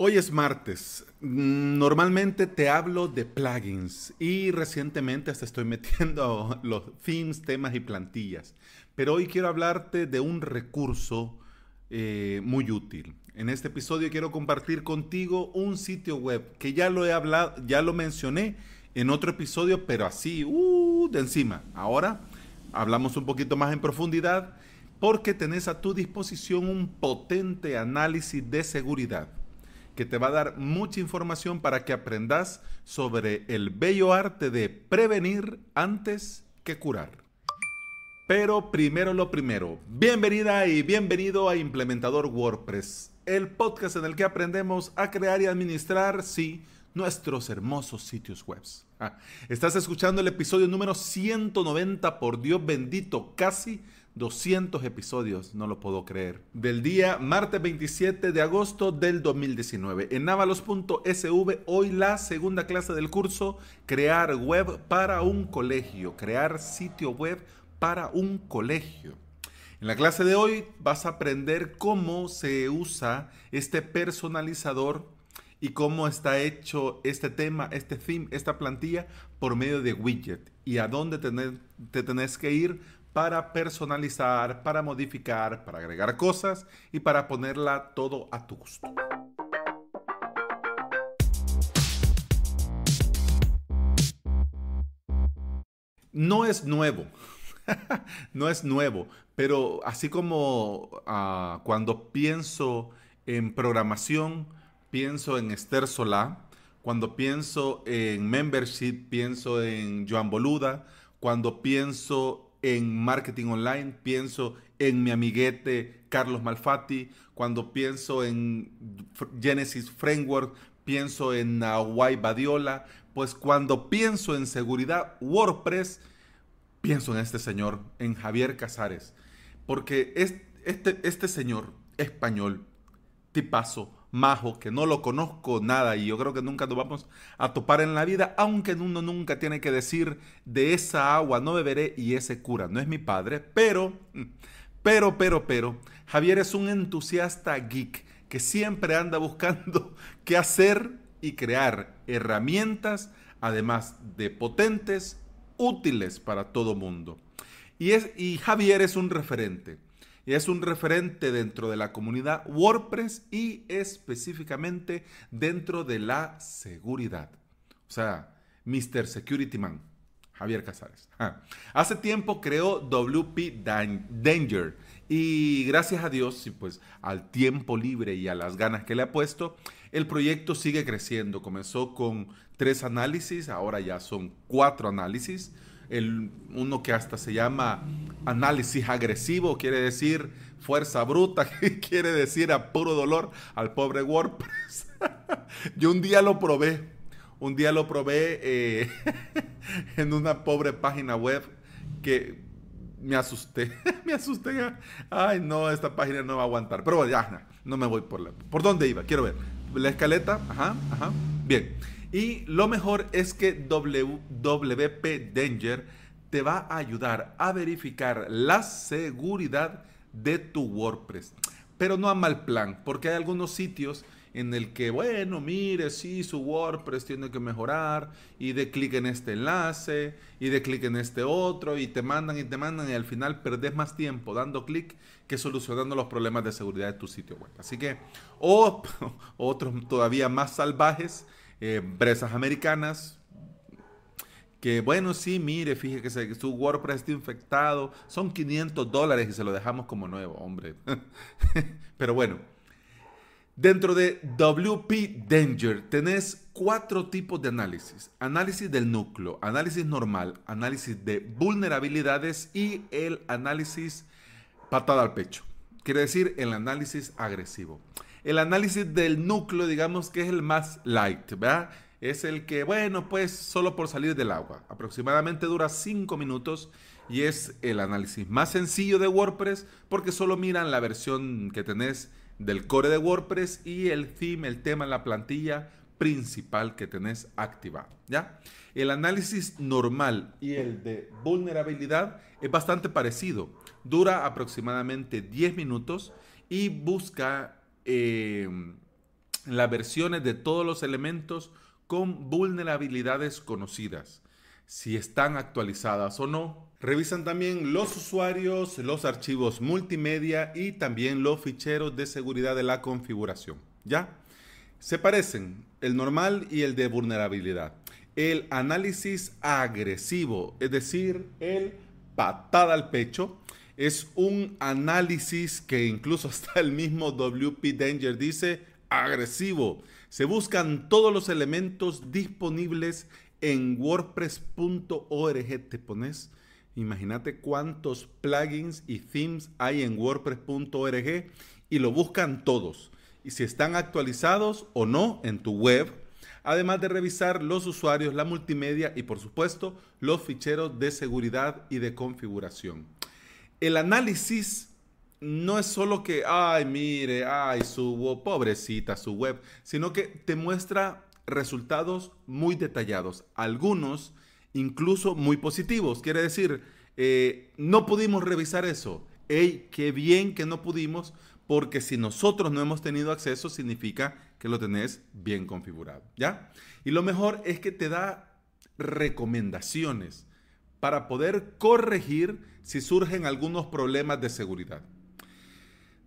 Hoy es martes. Normalmente te hablo de plugins y recientemente hasta estoy metiendo los themes, temas y plantillas. Pero hoy quiero hablarte de un recurso eh, muy útil. En este episodio quiero compartir contigo un sitio web que ya lo he hablado, ya lo mencioné en otro episodio, pero así, uh, de encima. Ahora hablamos un poquito más en profundidad porque tenés a tu disposición un potente análisis de seguridad que te va a dar mucha información para que aprendas sobre el bello arte de prevenir antes que curar. Pero primero lo primero, bienvenida y bienvenido a Implementador WordPress, el podcast en el que aprendemos a crear y administrar, sí, nuestros hermosos sitios web. Ah, estás escuchando el episodio número 190, por Dios bendito, casi 200 episodios, no lo puedo creer. Del día martes 27 de agosto del 2019. En avalos.sv, hoy la segunda clase del curso, crear web para un colegio, crear sitio web para un colegio. En la clase de hoy vas a aprender cómo se usa este personalizador y cómo está hecho este tema, este theme, esta plantilla por medio de widget y a dónde te tenés que ir para personalizar, para modificar, para agregar cosas y para ponerla todo a tu gusto. No es nuevo, no es nuevo, pero así como ah, cuando pienso en programación, pienso en Esther Solá, cuando pienso en membership, pienso en Joan Boluda, cuando pienso en marketing online, pienso en mi amiguete Carlos Malfatti, cuando pienso en Genesis Framework, pienso en Hawaii Badiola, pues cuando pienso en seguridad WordPress, pienso en este señor, en Javier Casares, porque este, este, este señor español, tipazo, majo, que no lo conozco nada y yo creo que nunca nos vamos a topar en la vida, aunque uno nunca tiene que decir de esa agua no beberé y ese cura no es mi padre, pero, pero, pero, pero, Javier es un entusiasta geek que siempre anda buscando qué hacer y crear herramientas, además de potentes, útiles para todo mundo. Y, es, y Javier es un referente es un referente dentro de la comunidad WordPress y específicamente dentro de la seguridad. O sea, Mr. Security Man, Javier Casares. Ah. Hace tiempo creó WP Danger y gracias a Dios y pues al tiempo libre y a las ganas que le ha puesto, el proyecto sigue creciendo. Comenzó con tres análisis, ahora ya son cuatro análisis el, uno que hasta se llama análisis agresivo, quiere decir fuerza bruta, quiere decir a puro dolor al pobre WordPress. Yo un día lo probé, un día lo probé eh, en una pobre página web que me asusté, me asusté. Ay, no, esta página no va a aguantar. Pero bueno, ya, no me voy por la... ¿Por dónde iba? Quiero ver. La escaleta, ajá, ajá. Bien. Y lo mejor es que WP Danger te va a ayudar a verificar la seguridad de tu WordPress. Pero no a mal plan, porque hay algunos sitios en el que, bueno, mire, sí, su WordPress tiene que mejorar y de clic en este enlace y de clic en este otro y te mandan y te mandan y al final perdés más tiempo dando clic que solucionando los problemas de seguridad de tu sitio web. Así que, o oh, otros todavía más salvajes eh, empresas americanas que bueno, sí, mire, fíjese que su WordPress está infectado, son 500 dólares y se lo dejamos como nuevo, hombre. Pero bueno, dentro de WP Danger tenés cuatro tipos de análisis. Análisis del núcleo, análisis normal, análisis de vulnerabilidades y el análisis patada al pecho. Quiere decir el análisis agresivo el análisis del núcleo, digamos que es el más light, ¿verdad? Es el que, bueno, pues solo por salir del agua. Aproximadamente dura 5 minutos y es el análisis más sencillo de WordPress porque solo miran la versión que tenés del core de WordPress y el theme, el tema, la plantilla principal que tenés activa, ¿ya? El análisis normal y el de vulnerabilidad es bastante parecido. Dura aproximadamente 10 minutos y busca Em, las versiones de todos los elementos con vulnerabilidades conocidas, si están actualizadas o no. Revisan también los usuarios, los archivos multimedia y también los ficheros de seguridad de la configuración. ¿Ya? Se parecen el normal y el de vulnerabilidad. El análisis agresivo, es decir, el patada al pecho, es un análisis que incluso hasta el mismo WP Danger dice agresivo. Se buscan todos los elementos disponibles en wordpress.org. Te pones, imagínate cuántos plugins y themes hay en wordpress.org y lo buscan todos. Y si están actualizados o no en tu web, además de revisar los usuarios, la multimedia y por supuesto los ficheros de seguridad y de configuración el análisis no es solo que, ay, mire, ay, su pobrecita, su web, sino que te muestra resultados muy detallados, algunos incluso muy positivos. Quiere decir, eh, no pudimos revisar eso. ¡Ey, qué bien que no pudimos! Porque si nosotros no hemos tenido acceso, significa que lo tenés bien configurado, ¿ya? Y lo mejor es que te da recomendaciones para poder corregir si surgen algunos problemas de seguridad.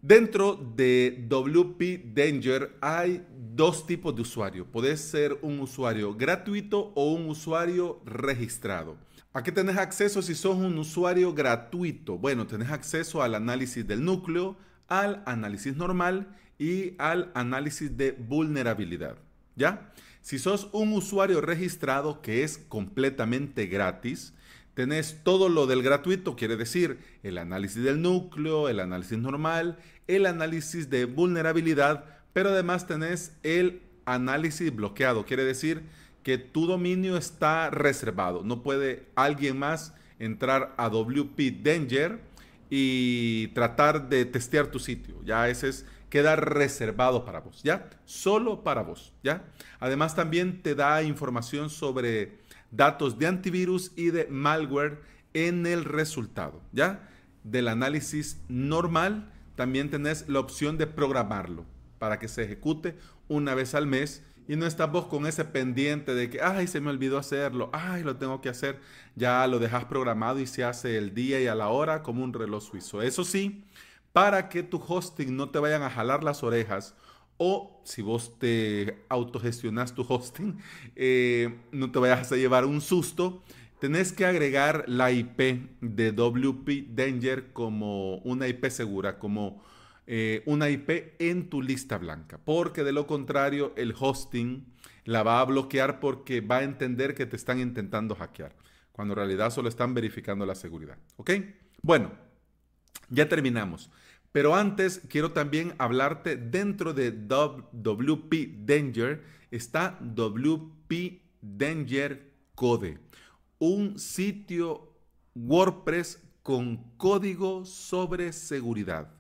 Dentro de WP Danger hay dos tipos de usuario. Puedes ser un usuario gratuito o un usuario registrado. ¿A qué tenés acceso si sos un usuario gratuito? Bueno, tenés acceso al análisis del núcleo, al análisis normal y al análisis de vulnerabilidad. ¿Ya? Si sos un usuario registrado que es completamente gratis, Tenés todo lo del gratuito, quiere decir el análisis del núcleo, el análisis normal, el análisis de vulnerabilidad, pero además tenés el análisis bloqueado, quiere decir que tu dominio está reservado, no puede alguien más entrar a WP Danger y tratar de testear tu sitio. Ya ese es queda reservado para vos, ¿ya? Solo para vos, ¿ya? Además también te da información sobre datos de antivirus y de malware en el resultado, ¿ya? Del análisis normal también tenés la opción de programarlo para que se ejecute una vez al mes y no estás vos con ese pendiente de que, ay, se me olvidó hacerlo, ay, lo tengo que hacer. Ya lo dejas programado y se hace el día y a la hora como un reloj suizo. Eso sí, para que tu hosting no te vayan a jalar las orejas o si vos te autogestionas tu hosting, eh, no te vayas a llevar un susto. Tenés que agregar la IP de WP Danger como una IP segura, como eh, una IP en tu lista blanca, porque de lo contrario el hosting la va a bloquear porque va a entender que te están intentando hackear, cuando en realidad solo están verificando la seguridad. ¿Ok? Bueno, ya terminamos. Pero antes quiero también hablarte dentro de WP Danger está WP Danger Code, un sitio WordPress con código sobre seguridad.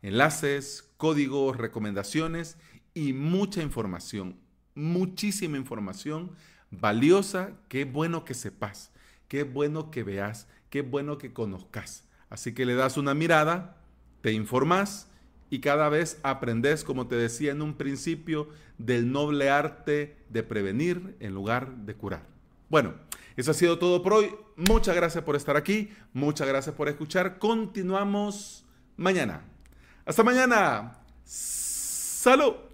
Enlaces, códigos, recomendaciones y mucha información, muchísima información valiosa, qué bueno que sepas, qué bueno que veas, qué bueno que conozcas. Así que le das una mirada, te informas y cada vez aprendes, como te decía en un principio, del noble arte de prevenir en lugar de curar. Bueno, eso ha sido todo por hoy. Muchas gracias por estar aquí, muchas gracias por escuchar. Continuamos mañana. Hasta mañana. Salud.